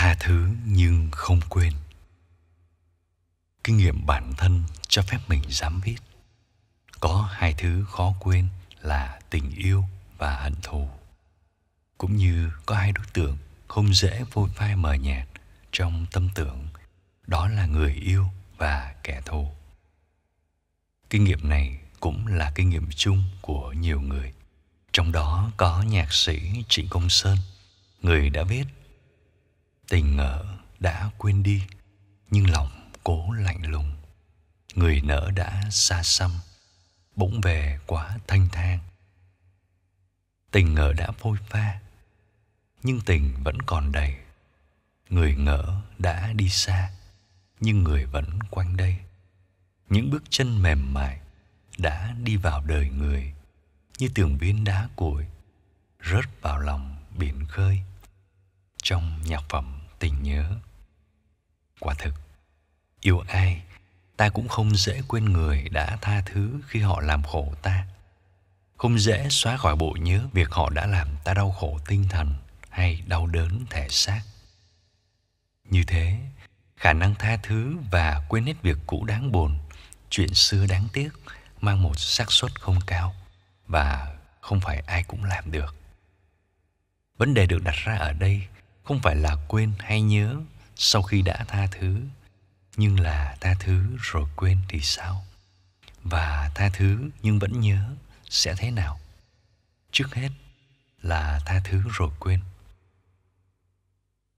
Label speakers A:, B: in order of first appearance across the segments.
A: tha thứ nhưng không quên kinh nghiệm bản thân cho phép mình dám viết có hai thứ khó quên là tình yêu và hận thù cũng như có hai đối tượng không dễ vôi phai mờ nhạt trong tâm tưởng đó là người yêu và kẻ thù kinh nghiệm này cũng là kinh nghiệm chung của nhiều người trong đó có nhạc sĩ trịnh công sơn người đã viết Tình ngỡ đã quên đi, nhưng lòng cố lạnh lùng. Người nỡ đã xa xăm, bỗng về quá thanh thang. Tình ngỡ đã phôi pha, nhưng tình vẫn còn đầy. Người ngỡ đã đi xa, nhưng người vẫn quanh đây. Những bước chân mềm mại đã đi vào đời người như tường viên đá cuội rớt vào lòng biển khơi trong nhạc phẩm tình nhớ. Quả thực, yêu ai, ta cũng không dễ quên người đã tha thứ khi họ làm khổ ta. Không dễ xóa khỏi bộ nhớ việc họ đã làm ta đau khổ tinh thần hay đau đớn thể xác. Như thế, khả năng tha thứ và quên hết việc cũ đáng buồn, chuyện xưa đáng tiếc mang một xác suất không cao và không phải ai cũng làm được. Vấn đề được đặt ra ở đây không phải là quên hay nhớ sau khi đã tha thứ nhưng là tha thứ rồi quên thì sao và tha thứ nhưng vẫn nhớ sẽ thế nào trước hết là tha thứ rồi quên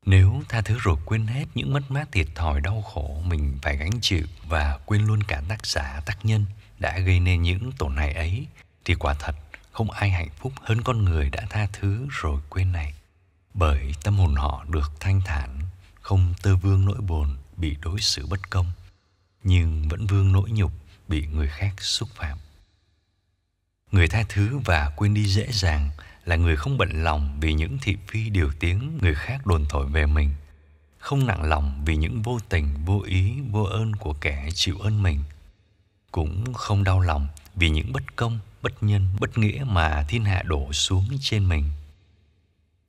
A: nếu tha thứ rồi quên hết những mất mát thiệt thòi đau khổ mình phải gánh chịu và quên luôn cả tác giả tác nhân đã gây nên những tổn hại ấy thì quả thật không ai hạnh phúc hơn con người đã tha thứ rồi quên này bởi tâm hồn họ được thanh thản, không tơ vương nỗi buồn bị đối xử bất công, nhưng vẫn vương nỗi nhục bị người khác xúc phạm. Người tha thứ và quên đi dễ dàng là người không bận lòng vì những thị phi điều tiếng người khác đồn thổi về mình, không nặng lòng vì những vô tình, vô ý, vô ơn của kẻ chịu ơn mình, cũng không đau lòng vì những bất công, bất nhân, bất nghĩa mà thiên hạ đổ xuống trên mình.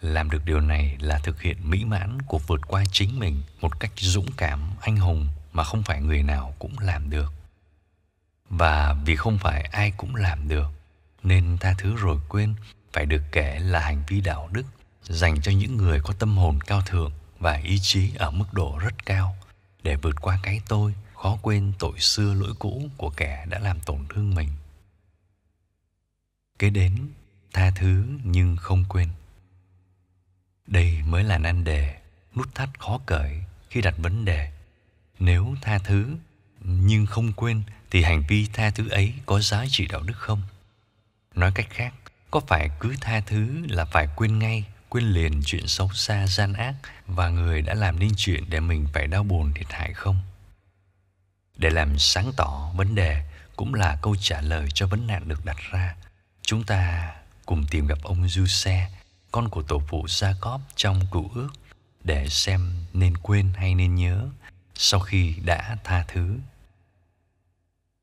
A: Làm được điều này là thực hiện mỹ mãn của vượt qua chính mình một cách dũng cảm, anh hùng mà không phải người nào cũng làm được. Và vì không phải ai cũng làm được, nên tha thứ rồi quên phải được kể là hành vi đạo đức dành cho những người có tâm hồn cao thượng và ý chí ở mức độ rất cao để vượt qua cái tôi, khó quên tội xưa lỗi cũ của kẻ đã làm tổn thương mình. Kế đến, tha thứ nhưng không quên. Đây mới là nan đề, nút thắt khó cởi khi đặt vấn đề. Nếu tha thứ nhưng không quên thì hành vi tha thứ ấy có giá trị đạo đức không? Nói cách khác, có phải cứ tha thứ là phải quên ngay, quên liền chuyện xấu xa gian ác và người đã làm nên chuyện để mình phải đau buồn thiệt hại không? Để làm sáng tỏ vấn đề cũng là câu trả lời cho vấn nạn được đặt ra. Chúng ta cùng tìm gặp ông Du con của tổ phụ gia Jacob trong cựu ước để xem nên quên hay nên nhớ sau khi đã tha thứ.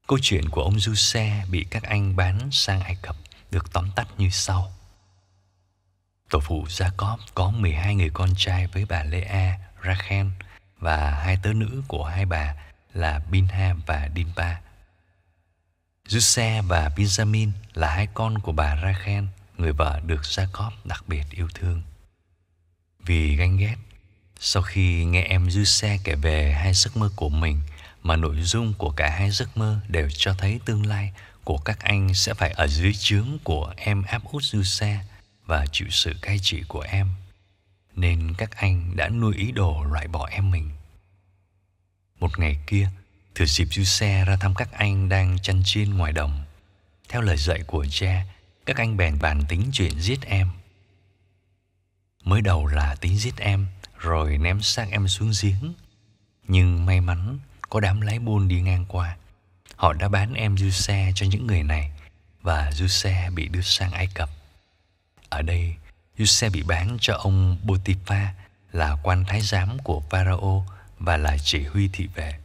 A: Câu chuyện của ông Du Xe bị các anh bán sang Ai Cập được tóm tắt như sau. Tổ phụ gia Jacob có 12 người con trai với bà lê Lea, Rachel và hai tớ nữ của hai bà là binha và Dinpa. Giuse và Benjamin là hai con của bà Rachel người vợ được Jacob đặc biệt yêu thương. Vì ganh ghét, sau khi nghe em Dư Xe kể về hai giấc mơ của mình mà nội dung của cả hai giấc mơ đều cho thấy tương lai của các anh sẽ phải ở dưới chướng của em áp út Dư Xe và chịu sự cai trị của em. Nên các anh đã nuôi ý đồ loại bỏ em mình. Một ngày kia, thừa dịp Dư Xe ra thăm các anh đang chăn chiên ngoài đồng. Theo lời dạy của cha, các anh bèn bàn tính chuyện giết em Mới đầu là tính giết em Rồi ném xác em xuống giếng Nhưng may mắn Có đám lái buôn đi ngang qua Họ đã bán em du xe cho những người này Và du xe bị đưa sang Ai Cập Ở đây du xe bị bán cho ông Botifa Là quan thái giám của Pharaoh Và là chỉ huy thị vệ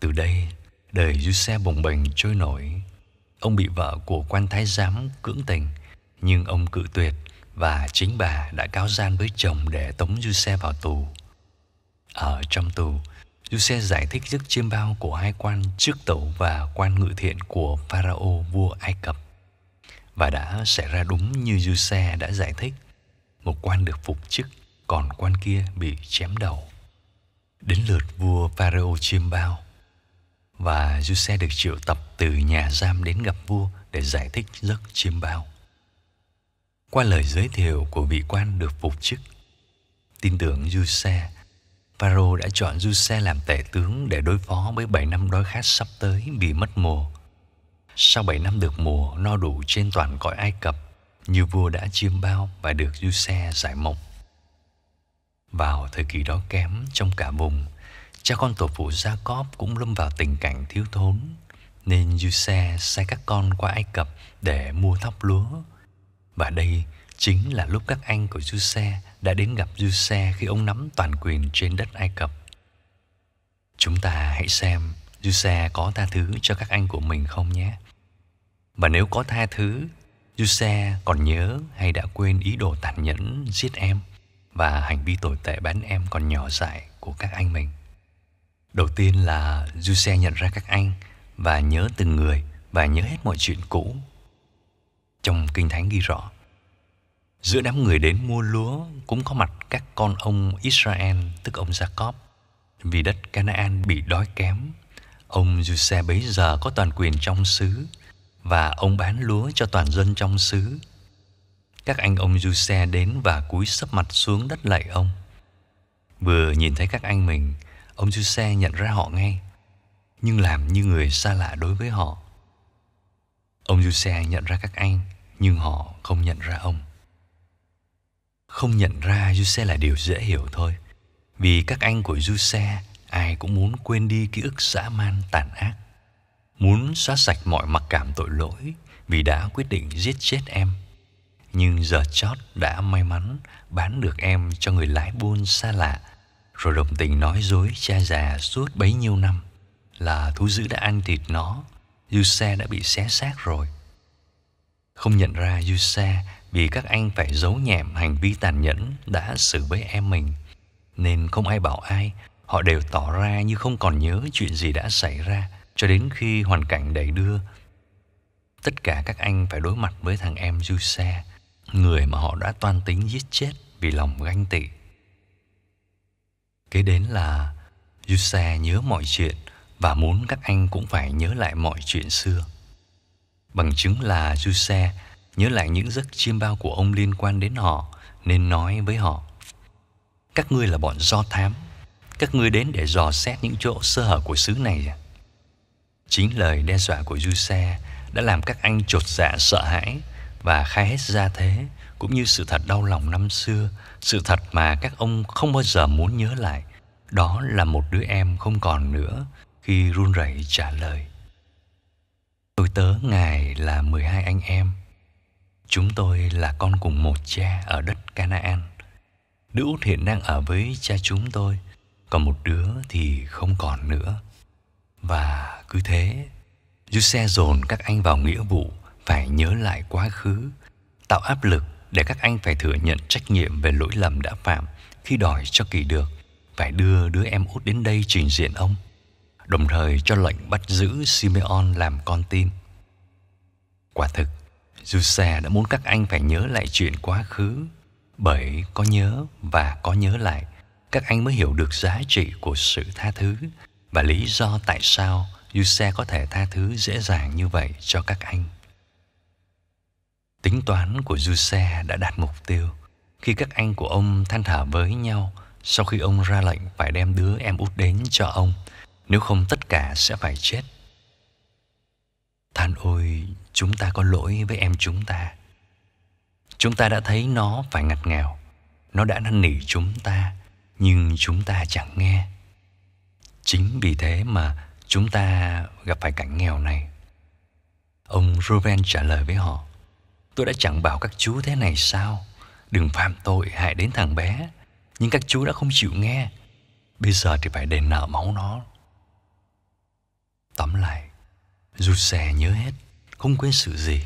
A: Từ đây Đời du xe bồng bềnh trôi nổi Ông bị vợ của quan thái giám cưỡng tình, nhưng ông cự tuyệt và chính bà đã cáo gian với chồng để tống Du Xe vào tù. Ở trong tù, Du Xe giải thích giấc chiêm bao của hai quan trước tẩu và quan ngự thiện của Pharaoh vua Ai Cập. Và đã xảy ra đúng như Du Xe đã giải thích. Một quan được phục chức, còn quan kia bị chém đầu. Đến lượt vua Pharaoh chiêm bao, và Giuse được triệu tập từ nhà giam đến gặp vua để giải thích giấc chiêm bao. Qua lời giới thiệu của vị quan được phục chức, tin tưởng Giuse, Pharaoh đã chọn Giuse làm tể tướng để đối phó với 7 năm đói khát sắp tới vì mất mùa. Sau 7 năm được mùa no đủ trên toàn cõi Ai Cập, như vua đã chiêm bao và được Giuse giải mộng. Vào thời kỳ đó kém trong cả vùng, Cha con tổ phụ Jacob cũng lâm vào tình cảnh thiếu thốn, nên Giuse sai các con qua Ai Cập để mua thóc lúa. Và đây chính là lúc các anh của Giuse đã đến gặp Giuse khi ông nắm toàn quyền trên đất Ai Cập. Chúng ta hãy xem Giuse có tha thứ cho các anh của mình không nhé. Và nếu có tha thứ, Giuse còn nhớ hay đã quên ý đồ tàn nhẫn giết em và hành vi tồi tệ bán em còn nhỏ dại của các anh mình. Đầu tiên là Du Xe nhận ra các anh và nhớ từng người và nhớ hết mọi chuyện cũ. Trong Kinh Thánh ghi rõ, giữa đám người đến mua lúa cũng có mặt các con ông Israel, tức ông Jacob. Vì đất Canaan bị đói kém, ông Giuse bấy giờ có toàn quyền trong xứ và ông bán lúa cho toàn dân trong xứ. Các anh ông Giuse đến và cúi sấp mặt xuống đất lạy ông. Vừa nhìn thấy các anh mình, Ông chú xe nhận ra họ ngay, nhưng làm như người xa lạ đối với họ. Ông chú xe nhận ra các anh, nhưng họ không nhận ra ông. Không nhận ra Giuse là điều dễ hiểu thôi, vì các anh của Giuse ai cũng muốn quên đi ký ức dã man tàn ác, muốn xóa sạch mọi mặc cảm tội lỗi vì đã quyết định giết chết em. Nhưng giờ chót đã may mắn bán được em cho người lái buôn xa lạ rồi đồng tình nói dối cha già suốt bấy nhiêu năm là thú dữ đã ăn thịt nó, Yusa đã bị xé xác rồi. Không nhận ra Yusa vì các anh phải giấu nhẹm hành vi tàn nhẫn đã xử với em mình, nên không ai bảo ai, họ đều tỏ ra như không còn nhớ chuyện gì đã xảy ra cho đến khi hoàn cảnh đẩy đưa. Tất cả các anh phải đối mặt với thằng em Yusa, người mà họ đã toan tính giết chết vì lòng ganh tị. Kế đến là Yusa nhớ mọi chuyện và muốn các anh cũng phải nhớ lại mọi chuyện xưa. Bằng chứng là Yusa nhớ lại những giấc chiêm bao của ông liên quan đến họ nên nói với họ Các ngươi là bọn do thám, các ngươi đến để dò xét những chỗ sơ hở của xứ này à? Chính lời đe dọa của Yusa đã làm các anh trột dạ sợ hãi và khai hết ra thế cũng như sự thật đau lòng năm xưa, sự thật mà các ông không bao giờ muốn nhớ lại. Đó là một đứa em không còn nữa khi run rẩy trả lời. Tôi tớ ngài là 12 anh em. Chúng tôi là con cùng một cha ở đất Canaan. Đứa út hiện đang ở với cha chúng tôi, còn một đứa thì không còn nữa. Và cứ thế, Giuse dồn các anh vào nghĩa vụ phải nhớ lại quá khứ, tạo áp lực để các anh phải thừa nhận trách nhiệm về lỗi lầm đã phạm khi đòi cho kỳ được phải đưa đứa em út đến đây trình diện ông, đồng thời cho lệnh bắt giữ Simeon làm con tin. Quả thực, Giuse đã muốn các anh phải nhớ lại chuyện quá khứ, bởi có nhớ và có nhớ lại, các anh mới hiểu được giá trị của sự tha thứ và lý do tại sao Giuse có thể tha thứ dễ dàng như vậy cho các anh. Tính toán của Giuse đã đạt mục tiêu khi các anh của ông than thở với nhau sau khi ông ra lệnh phải đem đứa em út đến cho ông, nếu không tất cả sẽ phải chết. Than ôi, chúng ta có lỗi với em chúng ta. Chúng ta đã thấy nó phải ngặt nghèo, nó đã năn nỉ chúng ta, nhưng chúng ta chẳng nghe. Chính vì thế mà chúng ta gặp phải cảnh nghèo này. Ông Ruben trả lời với họ. Tôi đã chẳng bảo các chú thế này sao Đừng phạm tội hại đến thằng bé Nhưng các chú đã không chịu nghe Bây giờ thì phải đền nợ máu nó Tóm lại dù xè nhớ hết Không quên sự gì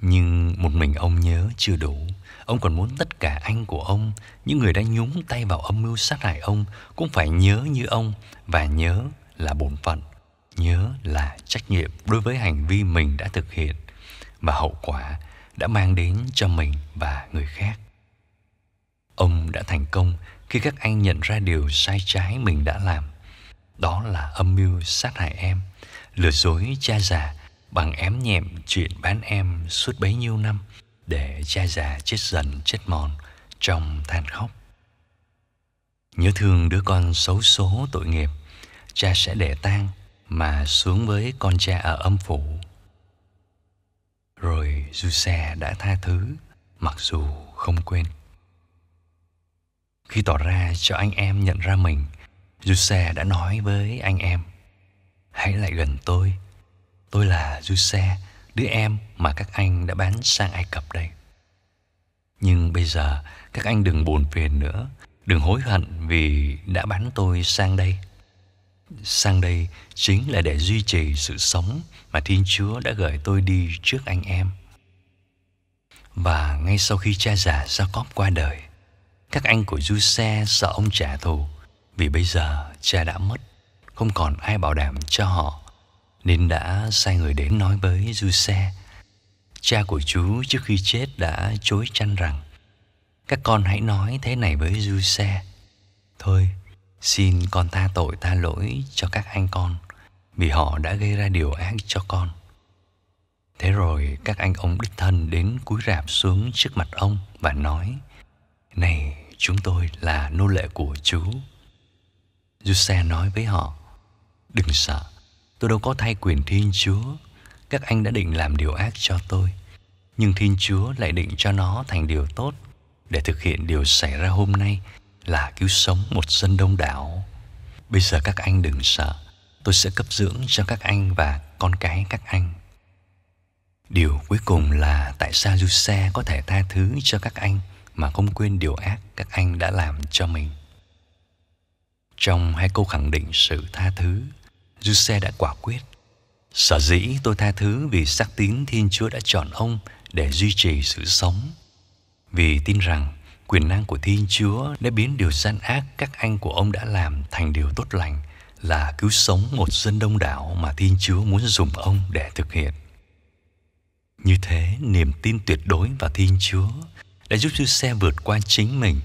A: Nhưng một mình ông nhớ chưa đủ Ông còn muốn tất cả anh của ông Những người đã nhúng tay vào âm mưu sát hại ông Cũng phải nhớ như ông Và nhớ là bổn phận Nhớ là trách nhiệm đối với hành vi mình đã thực hiện Và hậu quả đã mang đến cho mình và người khác. Ông đã thành công khi các anh nhận ra điều sai trái mình đã làm. Đó là âm mưu sát hại em, lừa dối cha già bằng ém nhẹm chuyện bán em suốt bấy nhiêu năm để cha già chết dần chết mòn trong than khóc. Nhớ thương đứa con xấu số tội nghiệp, cha sẽ để tang mà xuống với con cha ở âm phủ rồi Giuse đã tha thứ mặc dù không quên. Khi tỏ ra cho anh em nhận ra mình, Giuse đã nói với anh em Hãy lại gần tôi, tôi là Giuse, đứa em mà các anh đã bán sang Ai Cập đây. Nhưng bây giờ các anh đừng buồn phiền nữa, đừng hối hận vì đã bán tôi sang đây. Sang đây chính là để duy trì sự sống mà Thiên Chúa đã gửi tôi đi trước anh em. Và ngay sau khi cha già Jacob qua đời, các anh của Du Xe sợ ông trả thù vì bây giờ cha đã mất, không còn ai bảo đảm cho họ nên đã sai người đến nói với Du Xe. Cha của chú trước khi chết đã chối chăn rằng các con hãy nói thế này với Du Xe. Thôi, Xin con tha tội tha lỗi cho các anh con Vì họ đã gây ra điều ác cho con Thế rồi các anh ông đích thân đến cúi rạp xuống trước mặt ông và nói Này chúng tôi là nô lệ của chú Giuse nói với họ Đừng sợ Tôi đâu có thay quyền Thiên Chúa Các anh đã định làm điều ác cho tôi Nhưng Thiên Chúa lại định cho nó thành điều tốt Để thực hiện điều xảy ra hôm nay là cứu sống một dân đông đảo. Bây giờ các anh đừng sợ, tôi sẽ cấp dưỡng cho các anh và con cái các anh. Điều cuối cùng là tại sao Giuse có thể tha thứ cho các anh mà không quên điều ác các anh đã làm cho mình. Trong hai câu khẳng định sự tha thứ, Giuse đã quả quyết. Sở dĩ tôi tha thứ vì xác tín Thiên Chúa đã chọn ông để duy trì sự sống. Vì tin rằng Quyền năng của Thiên Chúa đã biến điều gian ác các anh của ông đã làm thành điều tốt lành là cứu sống một dân đông đảo mà Thiên Chúa muốn dùng ông để thực hiện. Như thế, niềm tin tuyệt đối vào Thiên Chúa đã giúp Sư Xe vượt qua chính mình,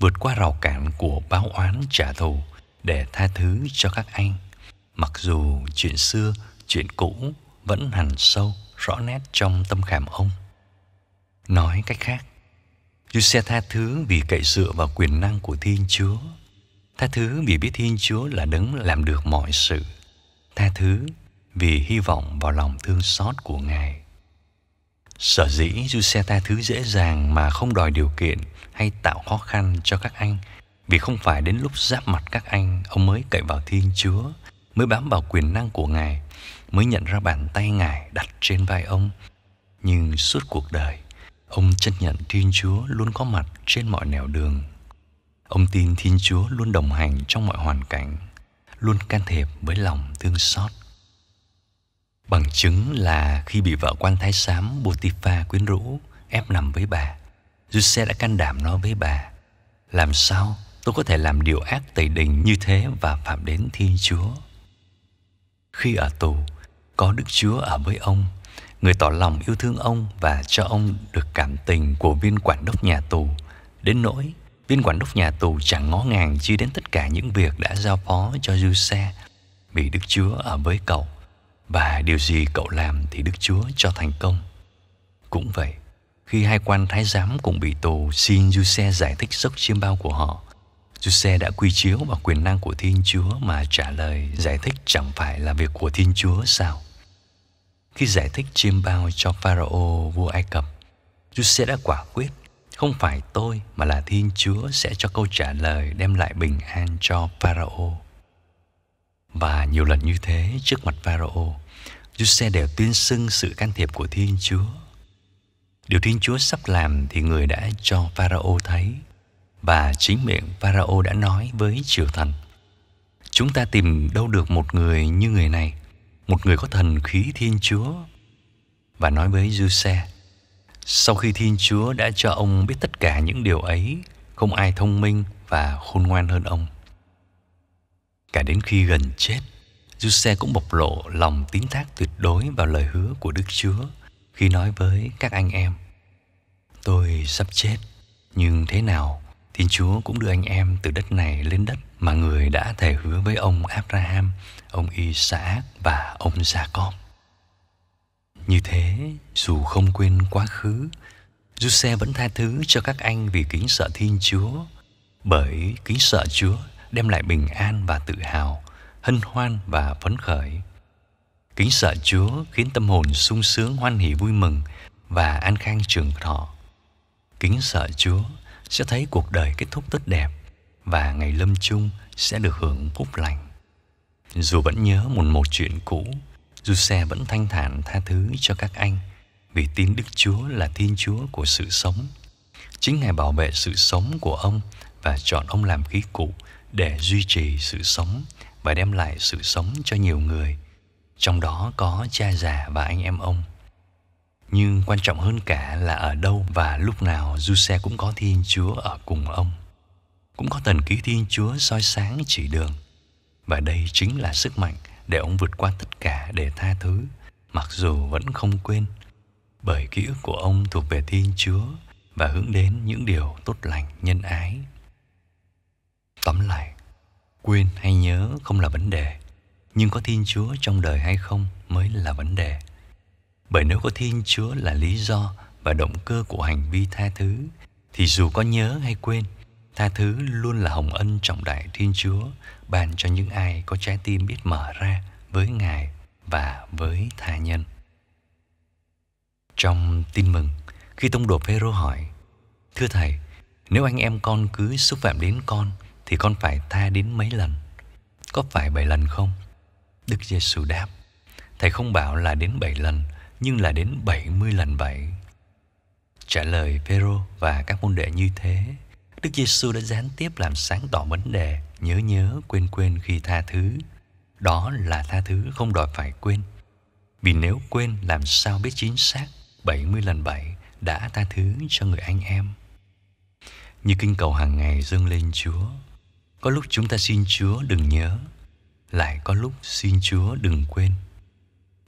A: vượt qua rào cản của báo oán trả thù để tha thứ cho các anh. Mặc dù chuyện xưa, chuyện cũ vẫn hằn sâu, rõ nét trong tâm khảm ông. Nói cách khác, Chúa sẽ tha thứ vì cậy dựa vào quyền năng của Thiên Chúa. Tha thứ vì biết Thiên Chúa là đấng làm được mọi sự. Tha thứ vì hy vọng vào lòng thương xót của Ngài. Sở dĩ Chúa sẽ tha thứ dễ dàng mà không đòi điều kiện hay tạo khó khăn cho các anh vì không phải đến lúc giáp mặt các anh ông mới cậy vào Thiên Chúa, mới bám vào quyền năng của Ngài, mới nhận ra bàn tay Ngài đặt trên vai ông. Nhưng suốt cuộc đời, Ông chấp nhận Thiên Chúa luôn có mặt trên mọi nẻo đường. Ông tin Thiên Chúa luôn đồng hành trong mọi hoàn cảnh, luôn can thiệp với lòng thương xót. Bằng chứng là khi bị vợ quan thái giám Potiphar quyến rũ, ép nằm với bà, Giuse đã can đảm nói với bà, làm sao tôi có thể làm điều ác tày đình như thế và phạm đến Thiên Chúa. Khi ở tù, có Đức Chúa ở với ông – Người tỏ lòng yêu thương ông và cho ông được cảm tình của viên quản đốc nhà tù. Đến nỗi, viên quản đốc nhà tù chẳng ngó ngàng chi đến tất cả những việc đã giao phó cho Du Xe vì Đức Chúa ở với cậu và điều gì cậu làm thì Đức Chúa cho thành công. Cũng vậy, khi hai quan thái giám cùng bị tù xin Du Xe giải thích dốc chiêm bao của họ, Du Xe đã quy chiếu vào quyền năng của Thiên Chúa mà trả lời giải thích chẳng phải là việc của Thiên Chúa sao? Khi giải thích chiêm bao cho Pharaoh vua Ai Cập, Giuse đã quả quyết, không phải tôi mà là Thiên Chúa sẽ cho câu trả lời đem lại bình an cho Pharaoh. Và nhiều lần như thế trước mặt Pharaoh, Giuse đều tuyên xưng sự can thiệp của Thiên Chúa. Điều Thiên Chúa sắp làm thì người đã cho Pharaoh thấy và chính miệng Pharaoh đã nói với triều thần. Chúng ta tìm đâu được một người như người này một người có thần khí Thiên Chúa và nói với Giuse. Sau khi Thiên Chúa đã cho ông biết tất cả những điều ấy, không ai thông minh và khôn ngoan hơn ông. Cả đến khi gần chết, Giuse cũng bộc lộ lòng tín thác tuyệt đối vào lời hứa của Đức Chúa khi nói với các anh em: Tôi sắp chết, nhưng thế nào Thiên Chúa cũng đưa anh em từ đất này lên đất mà người đã thề hứa với ông Abraham, ông Isaac và ông Jacob. Như thế, dù không quên quá khứ, Giuse vẫn tha thứ cho các anh vì kính sợ Thiên Chúa, bởi kính sợ Chúa đem lại bình an và tự hào, hân hoan và phấn khởi. Kính sợ Chúa khiến tâm hồn sung sướng hoan hỉ vui mừng và an khang trường thọ. Kính sợ Chúa sẽ thấy cuộc đời kết thúc tốt đẹp và ngày lâm chung sẽ được hưởng phúc lành. Dù vẫn nhớ một một chuyện cũ, xe vẫn thanh thản tha thứ cho các anh vì tin Đức Chúa là Thiên Chúa của sự sống. Chính Ngài bảo vệ sự sống của ông và chọn ông làm khí cụ để duy trì sự sống và đem lại sự sống cho nhiều người, trong đó có cha già và anh em ông nhưng quan trọng hơn cả là ở đâu và lúc nào du xe cũng có Thiên Chúa ở cùng ông. Cũng có thần ký Thiên Chúa soi sáng chỉ đường. Và đây chính là sức mạnh để ông vượt qua tất cả để tha thứ, mặc dù vẫn không quên. Bởi ký ức của ông thuộc về Thiên Chúa và hướng đến những điều tốt lành, nhân ái. Tóm lại, quên hay nhớ không là vấn đề, nhưng có Thiên Chúa trong đời hay không mới là vấn đề. Bởi nếu có Thiên Chúa là lý do và động cơ của hành vi tha thứ, thì dù có nhớ hay quên, tha thứ luôn là hồng ân trọng đại Thiên Chúa ban cho những ai có trái tim biết mở ra với Ngài và với tha nhân. Trong tin mừng, khi tông đồ Phêrô hỏi: "Thưa thầy, nếu anh em con cứ xúc phạm đến con thì con phải tha đến mấy lần? Có phải bảy lần không?" Đức Giêsu đáp: "Thầy không bảo là đến bảy lần nhưng là đến 70 lần vậy. Trả lời Phêrô và các môn đệ như thế, Đức Giêsu đã gián tiếp làm sáng tỏ vấn đề nhớ nhớ quên quên khi tha thứ. Đó là tha thứ không đòi phải quên. Vì nếu quên làm sao biết chính xác 70 lần 7 đã tha thứ cho người anh em. Như kinh cầu hàng ngày dâng lên Chúa, có lúc chúng ta xin Chúa đừng nhớ, lại có lúc xin Chúa đừng quên.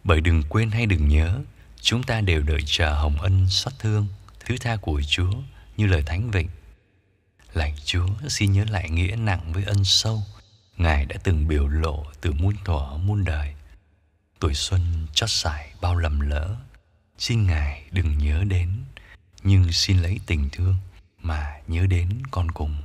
A: Bởi đừng quên hay đừng nhớ, chúng ta đều đợi chờ hồng ân xót thương, thứ tha của Chúa như lời thánh vịnh. Lạy Chúa xin nhớ lại nghĩa nặng với ân sâu Ngài đã từng biểu lộ từ muôn thuở muôn đời Tuổi xuân chót xài bao lầm lỡ Xin Ngài đừng nhớ đến Nhưng xin lấy tình thương mà nhớ đến con cùng